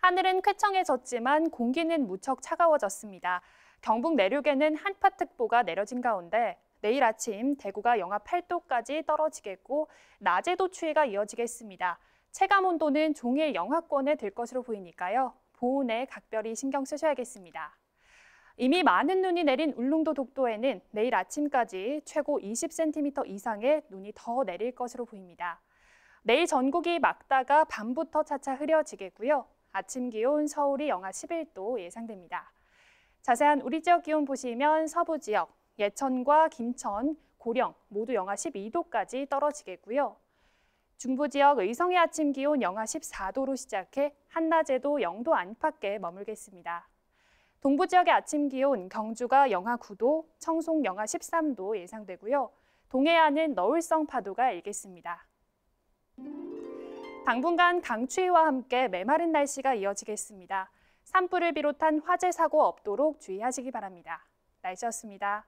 하늘은 쾌청해졌지만 공기는 무척 차가워졌습니다. 경북 내륙에는 한파특보가 내려진 가운데 내일 아침 대구가 영하 8도까지 떨어지겠고 낮에도 추위가 이어지겠습니다. 체감 온도는 종일 영하권에 들 것으로 보이니까요. 보온에 각별히 신경 쓰셔야겠습니다. 이미 많은 눈이 내린 울릉도 독도에는 내일 아침까지 최고 20cm 이상의 눈이 더 내릴 것으로 보입니다. 내일 전국이 막다가 밤부터 차차 흐려지겠고요. 아침 기온 서울이 영하 11도 예상됩니다. 자세한 우리 지역 기온 보시면 서부 지역, 예천과 김천, 고령 모두 영하 12도까지 떨어지겠고요. 중부 지역 의성의 아침 기온 영하 14도로 시작해 한낮에도 0도 안팎에 머물겠습니다. 동부 지역의 아침 기온 경주가 영하 9도, 청송 영하 13도 예상되고요. 동해안은 너울성 파도가 일겠습니다. 당분간 강추위와 함께 메마른 날씨가 이어지겠습니다. 산불을 비롯한 화재 사고 없도록 주의하시기 바랍니다. 날씨였습니다.